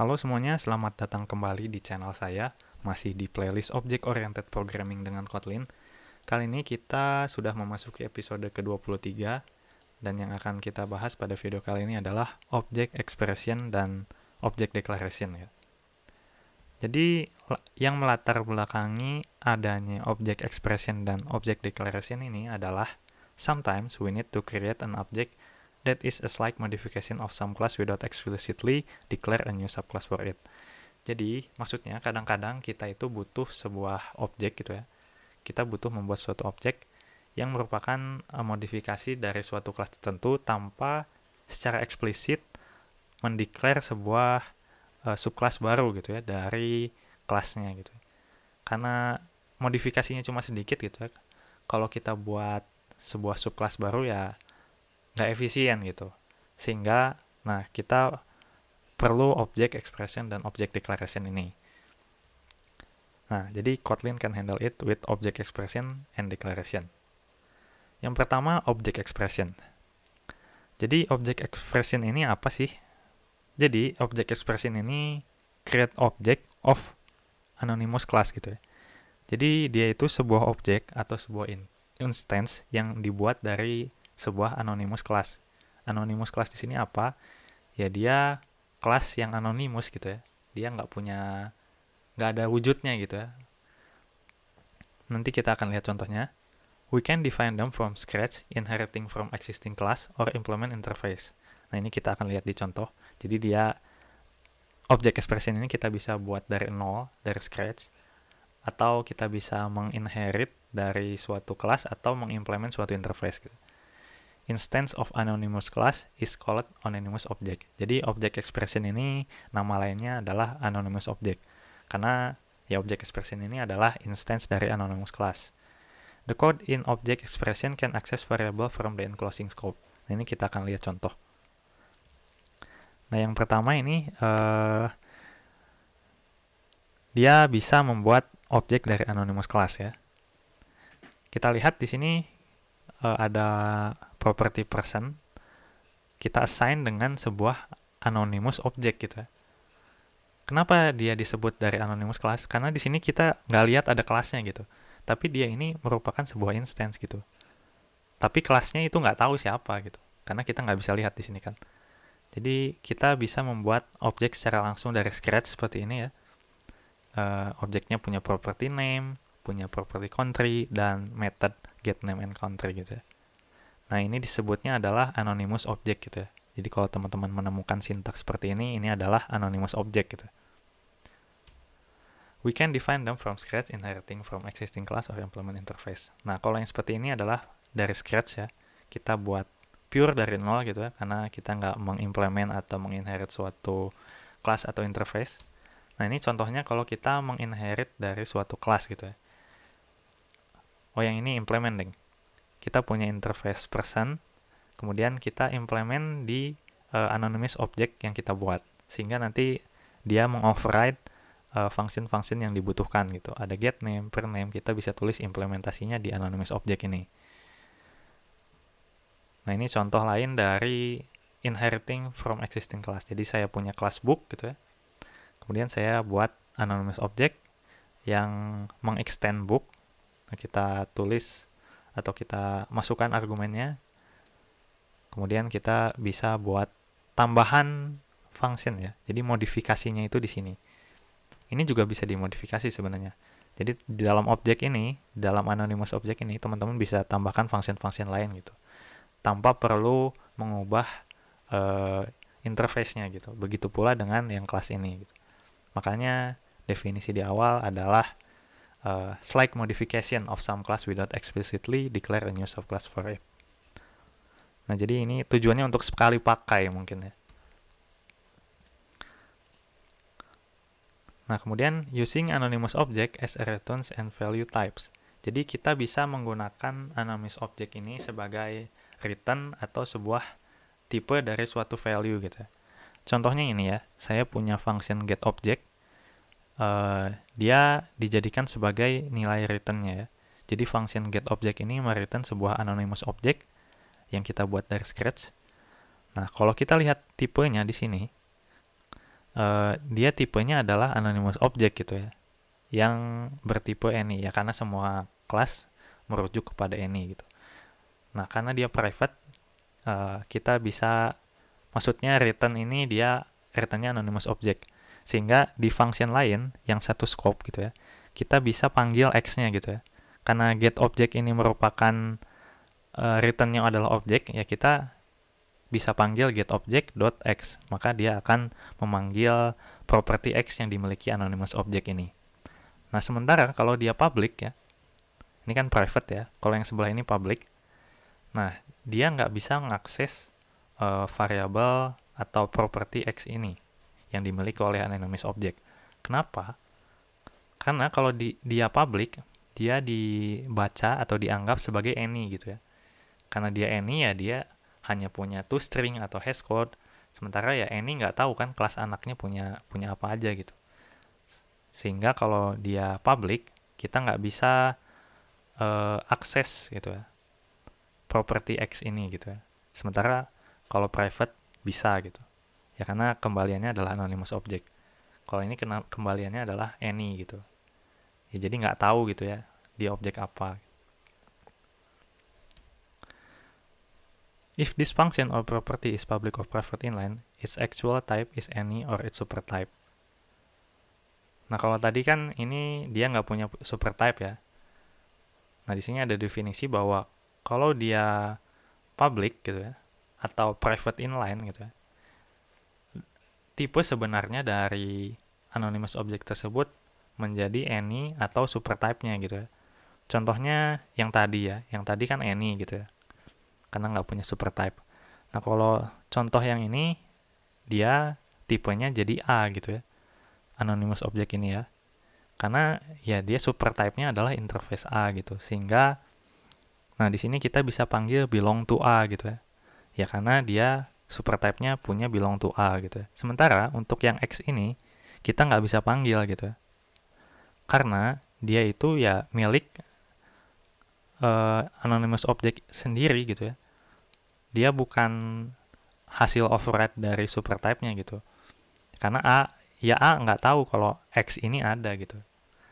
Halo semuanya, selamat datang kembali di channel saya, masih di playlist Object Oriented Programming dengan Kotlin. Kali ini kita sudah memasuki episode ke-23, dan yang akan kita bahas pada video kali ini adalah Object Expression dan Object Declaration. Ya. Jadi, yang melatar belakangi adanya Object Expression dan Object Declaration ini adalah sometimes we need to create an object that is a slight modification of some class without explicitly declare a new subclass for it. Jadi, maksudnya kadang-kadang kita itu butuh sebuah objek gitu ya. Kita butuh membuat suatu objek yang merupakan eh, modifikasi dari suatu kelas tertentu tanpa secara eksplisit mendeklar sebuah uh, eh, subclass baru gitu ya dari kelasnya gitu. Karena modifikasinya cuma sedikit gitu ya. Kalau kita buat sebuah subclass baru ya nggak efisien gitu sehingga nah kita perlu object expression dan object declaration ini nah jadi Kotlin can handle it with object expression and declaration yang pertama object expression jadi object expression ini apa sih jadi object expression ini create object of anonymous class gitu ya jadi dia itu sebuah objek atau sebuah instance yang dibuat dari sebuah anonymous class. Anonymous class di sini apa? Ya dia kelas yang anonymous gitu ya. Dia nggak punya nggak ada wujudnya gitu ya. Nanti kita akan lihat contohnya. We can define them from scratch, inheriting from existing class or implement interface. Nah ini kita akan lihat di contoh. Jadi dia object expression ini kita bisa buat dari nol, dari scratch, atau kita bisa menginherit dari suatu kelas atau mengimplement suatu interface gitu instance of anonymous class is called anonymous object. Jadi object expression ini nama lainnya adalah anonymous object. Karena ya object expression ini adalah instance dari anonymous class. The code in object expression can access variable from the enclosing scope. Nah, ini kita akan lihat contoh. Nah, yang pertama ini uh, dia bisa membuat objek dari anonymous class ya. Kita lihat di sini uh, ada property person kita assign dengan sebuah anonymous object gitu ya. Kenapa dia disebut dari anonymous class? Karena di sini kita nggak lihat ada kelasnya gitu. Tapi dia ini merupakan sebuah instance gitu. Tapi kelasnya itu nggak tahu siapa gitu. Karena kita nggak bisa lihat di sini kan. Jadi kita bisa membuat objek secara langsung dari scratch seperti ini ya. Uh, objeknya punya property name, punya property country, dan method get name and country gitu ya. Nah, ini disebutnya adalah anonymous object gitu ya. Jadi kalau teman-teman menemukan sintaks seperti ini, ini adalah anonymous object gitu. We can define them from scratch inheriting from existing class or implement interface. Nah, kalau yang seperti ini adalah dari scratch ya. Kita buat pure dari nol gitu ya, karena kita nggak mengimplement atau menginherit suatu class atau interface. Nah, ini contohnya kalau kita menginherit dari suatu class gitu ya. Oh, yang ini implementing kita punya interface person, kemudian kita implement di uh, anonymous object yang kita buat, sehingga nanti dia mengoverride uh, function-function yang dibutuhkan gitu. Ada get name, per name, kita bisa tulis implementasinya di anonymous object ini. Nah ini contoh lain dari inheriting from existing class. Jadi saya punya class book gitu ya. Kemudian saya buat anonymous object yang mengextend book. Nah, kita tulis atau kita masukkan argumennya. Kemudian kita bisa buat tambahan function ya. Jadi modifikasinya itu di sini. Ini juga bisa dimodifikasi sebenarnya. Jadi di dalam objek ini, dalam anonymous objek ini, teman-teman bisa tambahkan function-function lain gitu. Tanpa perlu mengubah uh, interface-nya gitu. Begitu pula dengan yang kelas ini gitu. Makanya definisi di awal adalah uh, slight modification of some class without explicitly declare a new subclass for it. Nah, jadi ini tujuannya untuk sekali pakai mungkin ya. Nah, kemudian using anonymous object as a returns and value types. Jadi kita bisa menggunakan anonymous object ini sebagai return atau sebuah tipe dari suatu value gitu. Ya. Contohnya ini ya, saya punya function get object Eh, dia dijadikan sebagai nilai returnnya ya. Jadi function get object ini mereturn sebuah anonymous object yang kita buat dari scratch. Nah, kalau kita lihat tipenya di sini, uh, dia tipenya adalah anonymous object gitu ya, yang bertipe any ya karena semua kelas merujuk kepada any gitu. Nah, karena dia private, uh, kita bisa, maksudnya return ini dia returnnya anonymous object sehingga di function lain yang satu scope gitu ya, kita bisa panggil x-nya gitu ya. Karena get object ini merupakan uh, returnnya adalah objek, ya kita bisa panggil get object dot x maka dia akan memanggil property x yang dimiliki anonymous object ini. Nah, sementara kalau dia public ya, ini kan private ya, kalau yang sebelah ini public, nah dia nggak bisa mengakses uh, eh, variabel atau property x ini yang dimiliki oleh anonymous object. Kenapa? Karena kalau di, dia public, dia dibaca atau dianggap sebagai any gitu ya. Karena dia any ya dia hanya punya two string atau hash code. Sementara ya any nggak tahu kan kelas anaknya punya punya apa aja gitu. Sehingga kalau dia public, kita nggak bisa uh, akses gitu ya. Property X ini gitu ya. Sementara kalau private bisa gitu ya karena kembaliannya adalah anonymous object kalau ini kena kembaliannya adalah any gitu ya jadi nggak tahu gitu ya di objek apa if this function or property is public or private inline its actual type is any or its super type nah kalau tadi kan ini dia nggak punya super type ya nah di sini ada definisi bahwa kalau dia public gitu ya atau private inline gitu ya tipe sebenarnya dari anonymous object tersebut menjadi any atau super type nya gitu ya. Contohnya yang tadi ya, yang tadi kan any gitu ya. Karena nggak punya super type. Nah kalau contoh yang ini, dia tipenya jadi A gitu ya. Anonymous object ini ya. Karena ya dia super type nya adalah interface A gitu. Sehingga, nah di sini kita bisa panggil belong to A gitu ya. Ya karena dia super type nya punya belong to A gitu. Ya. Sementara untuk yang X ini kita nggak bisa panggil gitu. Ya. Karena dia itu ya milik uh, anonymous object sendiri gitu ya. Dia bukan hasil override dari super type nya gitu. Karena A ya A nggak tahu kalau X ini ada gitu.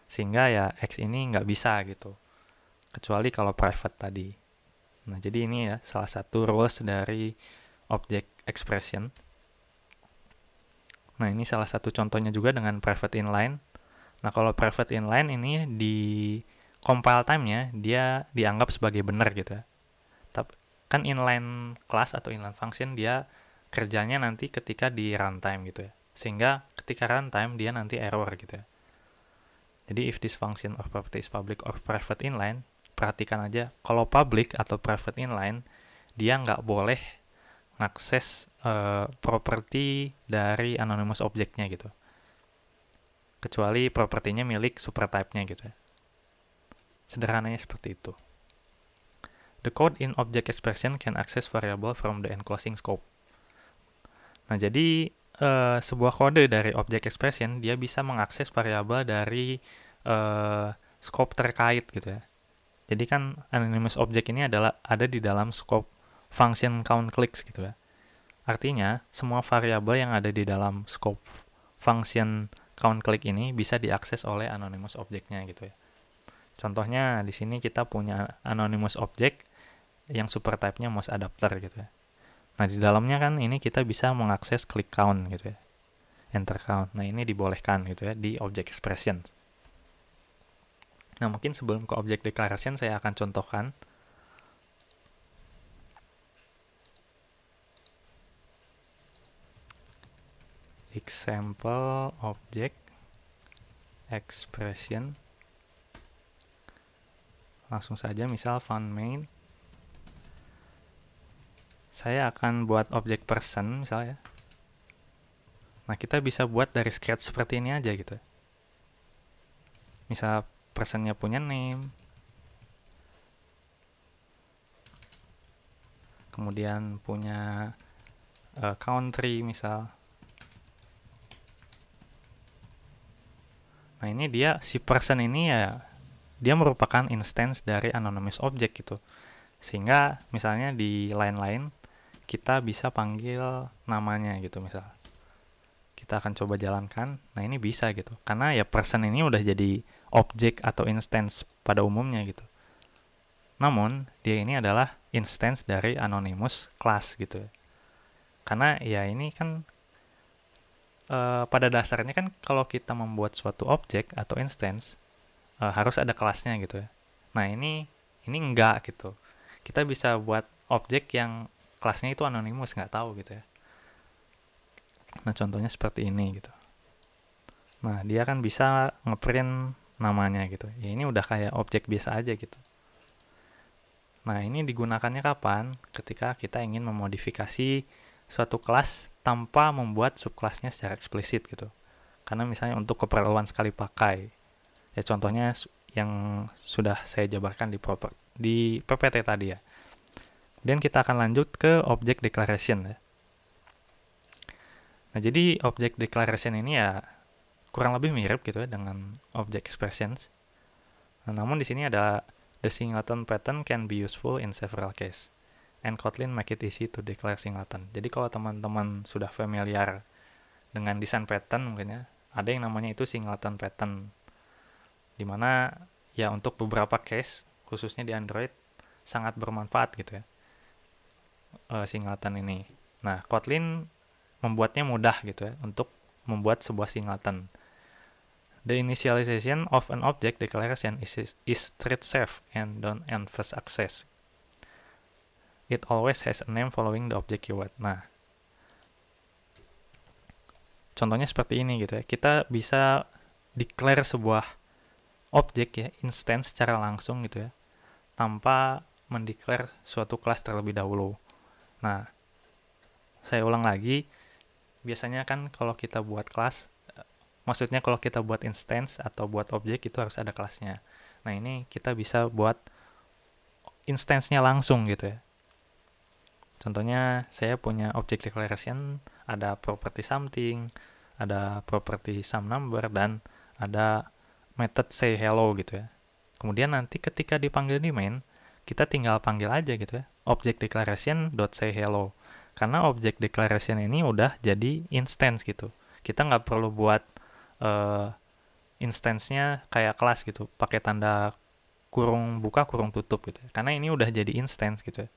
Sehingga ya X ini nggak bisa gitu. Kecuali kalau private tadi. Nah, jadi ini ya salah satu rules dari object expression. Nah, ini salah satu contohnya juga dengan private inline. Nah, kalau private inline ini di compile time-nya dia dianggap sebagai benar gitu ya. Tapi kan inline class atau inline function dia kerjanya nanti ketika di runtime gitu ya. Sehingga ketika runtime dia nanti error gitu ya. Jadi if this function or property is public or private inline, perhatikan aja kalau public atau private inline dia nggak boleh akses uh, eh, properti dari anonymous objeknya gitu. Kecuali propertinya milik super type nya gitu. Ya. Sederhananya seperti itu. The code in object expression can access variable from the enclosing scope. Nah, jadi uh, sebuah kode dari object expression dia bisa mengakses variabel dari uh, scope terkait gitu ya. Jadi kan anonymous object ini adalah ada di dalam scope function count clicks gitu ya. Artinya, semua variabel yang ada di dalam scope function count click ini bisa diakses oleh anonymous objeknya gitu ya. Contohnya di sini kita punya anonymous object yang super type-nya mouse adapter gitu ya. Nah, di dalamnya kan ini kita bisa mengakses click count gitu ya. Enter count. Nah, ini dibolehkan gitu ya di object expression. Nah, mungkin sebelum ke object declaration saya akan contohkan example object expression langsung saja misal fun main saya akan buat objek person misalnya nah kita bisa buat dari scratch seperti ini aja gitu misal personnya punya name kemudian punya uh, country misal Nah ini dia si person ini ya dia merupakan instance dari anonymous object gitu. Sehingga misalnya di lain-lain kita bisa panggil namanya gitu misal. Kita akan coba jalankan. Nah ini bisa gitu. Karena ya person ini udah jadi objek atau instance pada umumnya gitu. Namun dia ini adalah instance dari anonymous class gitu. Karena ya ini kan uh, pada dasarnya kan kalau kita membuat suatu objek atau instance uh, harus ada kelasnya gitu ya. Nah ini ini enggak gitu. Kita bisa buat objek yang kelasnya itu anonimus nggak tahu gitu ya. Nah contohnya seperti ini gitu. Nah dia kan bisa ngeprint namanya gitu. Ya, ini udah kayak objek biasa aja gitu. Nah, ini digunakannya kapan? Ketika kita ingin memodifikasi suatu kelas tanpa membuat subkelasnya secara eksplisit gitu. Karena misalnya untuk keperluan sekali pakai. Ya contohnya yang sudah saya jabarkan di proper di PPT tadi ya. Dan kita akan lanjut ke object declaration ya. Nah, jadi object declaration ini ya kurang lebih mirip gitu ya dengan object expressions. Nah, namun di sini ada the singleton pattern can be useful in several case and Kotlin make it easy to declare singleton. Jadi kalau teman-teman sudah familiar dengan desain pattern mungkin ya, ada yang namanya itu singleton pattern. Dimana ya untuk beberapa case, khususnya di Android, sangat bermanfaat gitu ya, uh, singleton ini. Nah, Kotlin membuatnya mudah gitu ya, untuk membuat sebuah singleton. The initialization of an object declaration is, is, is thread safe and don't enforce access It always has a name following the object keyword. Nah, contohnya seperti ini gitu ya. Kita bisa declare sebuah objek ya, instance secara langsung gitu ya, tanpa mendeklar suatu kelas terlebih dahulu. Nah, saya ulang lagi, biasanya kan kalau kita buat kelas, maksudnya kalau kita buat instance atau buat objek itu harus ada kelasnya. Nah, ini kita bisa buat instance-nya langsung gitu ya. Contohnya saya punya object declaration, ada property something, ada property some number, dan ada method say hello gitu ya. Kemudian nanti ketika dipanggil di main, kita tinggal panggil aja gitu ya, object declaration dot say hello. Karena object declaration ini udah jadi instance gitu. Kita nggak perlu buat uh, instance-nya kayak kelas gitu, pakai tanda kurung buka kurung tutup gitu. Ya. Karena ini udah jadi instance gitu ya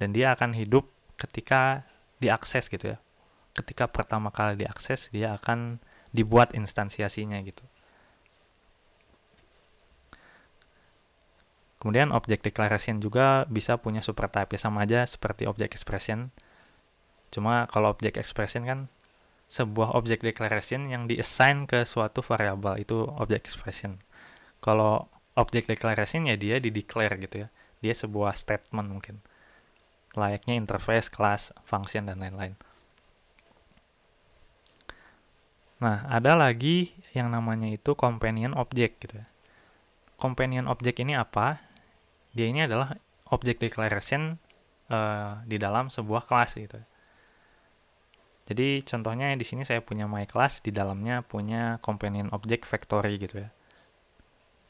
dan dia akan hidup ketika diakses gitu ya ketika pertama kali diakses dia akan dibuat instansiasinya gitu kemudian objek declaration juga bisa punya super type ya sama aja seperti objek expression cuma kalau objek expression kan sebuah objek declaration yang diassign ke suatu variabel itu objek expression kalau objek declaration ya dia dideclare gitu ya dia sebuah statement mungkin layaknya interface, kelas, function, dan lain-lain. Nah, ada lagi yang namanya itu companion object gitu. Ya. Companion object ini apa? Dia ini adalah object declaration uh, di dalam sebuah kelas gitu. Jadi contohnya di sini saya punya my class di dalamnya punya companion object factory gitu ya.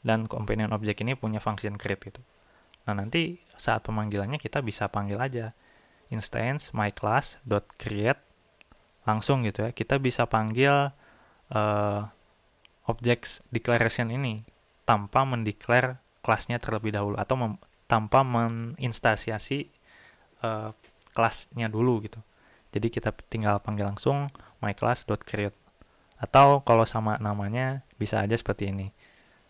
Dan companion object ini punya function create gitu. Nah, nanti saat pemanggilannya kita bisa panggil aja instance my class create langsung gitu ya. Kita bisa panggil uh, objects declaration ini tanpa mendeklar kelasnya terlebih dahulu atau mem tanpa menginstansiasi uh, kelasnya dulu gitu. Jadi kita tinggal panggil langsung my class create atau kalau sama namanya bisa aja seperti ini.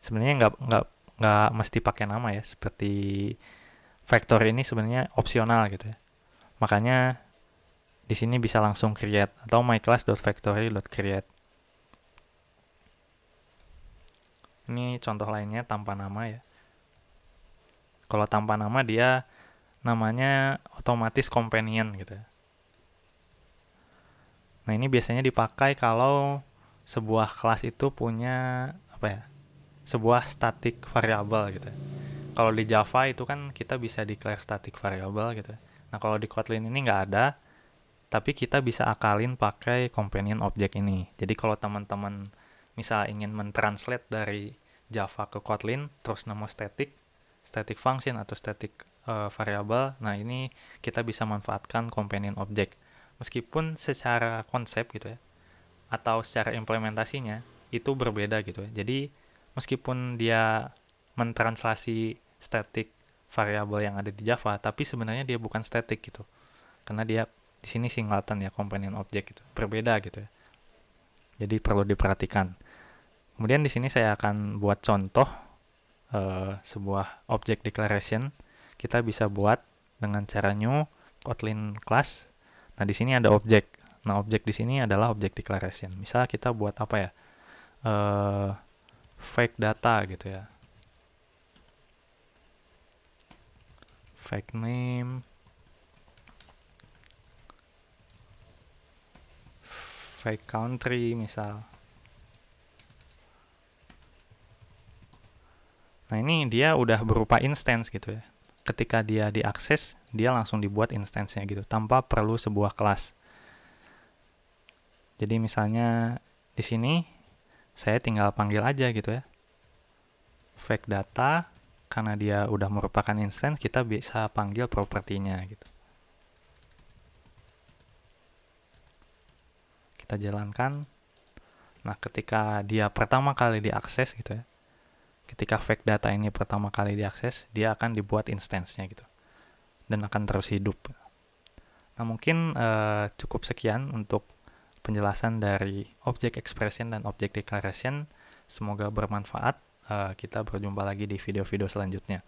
Sebenarnya nggak nggak nggak mesti pakai nama ya seperti vektor ini sebenarnya opsional gitu ya. Makanya di sini bisa langsung create atau myclass.factory.create. Ini contoh lainnya tanpa nama ya. Kalau tanpa nama dia namanya otomatis companion gitu ya. Nah, ini biasanya dipakai kalau sebuah kelas itu punya apa ya? sebuah static variable gitu ya kalau di Java itu kan kita bisa declare static variable gitu ya. nah kalau di Kotlin ini nggak ada tapi kita bisa akalin pakai companion object ini. Jadi kalau teman-teman misal ingin mentranslate dari Java ke Kotlin, terus nemu static, static function atau static uh, variable, nah ini kita bisa manfaatkan companion object. Meskipun secara konsep gitu ya, atau secara implementasinya itu berbeda gitu ya. Jadi meskipun dia mentranslasi static variabel yang ada di Java, tapi sebenarnya dia bukan static gitu. Karena dia di sini singleton ya companion object gitu, berbeda gitu ya. Jadi perlu diperhatikan. Kemudian di sini saya akan buat contoh uh, sebuah object declaration. Kita bisa buat dengan cara new Kotlin class. Nah, di sini ada object. Nah, object di sini adalah object declaration. Misal kita buat apa ya? Uh, fake data gitu ya fake name fake country misal nah ini dia udah berupa instance gitu ya ketika dia diakses dia langsung dibuat instance-nya gitu tanpa perlu sebuah kelas jadi misalnya di sini saya tinggal panggil aja gitu ya fake data karena dia udah merupakan instance kita bisa panggil propertinya gitu kita jalankan nah ketika dia pertama kali diakses gitu ya ketika fake data ini pertama kali diakses dia akan dibuat instance-nya gitu dan akan terus hidup nah mungkin eh, cukup sekian untuk penjelasan dari object expression dan object declaration semoga bermanfaat Eh, kita berjumpa lagi di video-video selanjutnya.